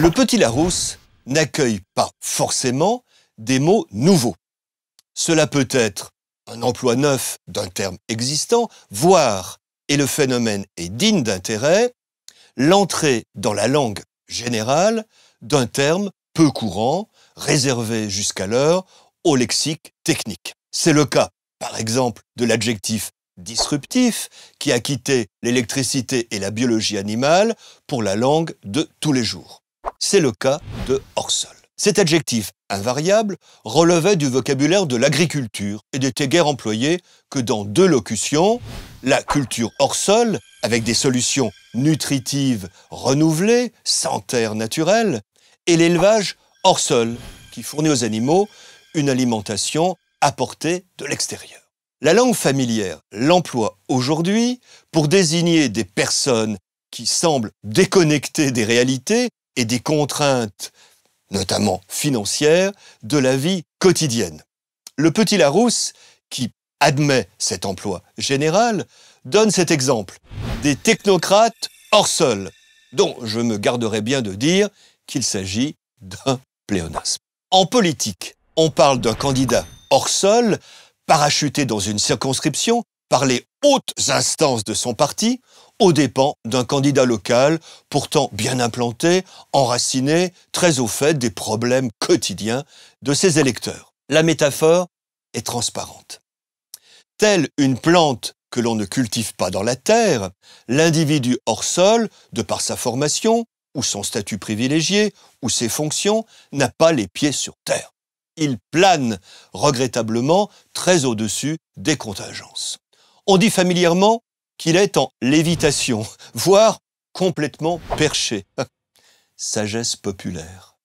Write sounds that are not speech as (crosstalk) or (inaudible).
Le petit Larousse n'accueille pas forcément des mots nouveaux. Cela peut être un emploi neuf d'un terme existant, voire, et le phénomène est digne d'intérêt, l'entrée dans la langue générale d'un terme peu courant, réservé jusqu'alors au lexique technique. C'est le cas, par exemple, de l'adjectif disruptif qui a quitté l'électricité et la biologie animale pour la langue de tous les jours. C'est le cas de hors-sol. Cet adjectif invariable relevait du vocabulaire de l'agriculture et n'était guère employé que dans deux locutions, la culture hors sol, avec des solutions nutritives renouvelées, sans terre naturelle, et l'élevage hors sol, qui fournit aux animaux une alimentation apportée de l'extérieur. La langue familière l'emploie aujourd'hui pour désigner des personnes qui semblent déconnectées des réalités et des contraintes, notamment financières, de la vie quotidienne. Le Petit Larousse, qui admet cet emploi général, donne cet exemple. Des technocrates hors sol, dont je me garderai bien de dire qu'il s'agit d'un pléonasme. En politique, on parle d'un candidat hors sol, parachuté dans une circonscription, par les hautes instances de son parti aux dépens d'un candidat local, pourtant bien implanté, enraciné, très au fait des problèmes quotidiens de ses électeurs. La métaphore est transparente. Telle une plante que l'on ne cultive pas dans la terre, l'individu hors sol, de par sa formation, ou son statut privilégié, ou ses fonctions, n'a pas les pieds sur terre. Il plane, regrettablement, très au-dessus des contingences. On dit familièrement qu'il est en lévitation, voire complètement perché. (laughs) Sagesse populaire.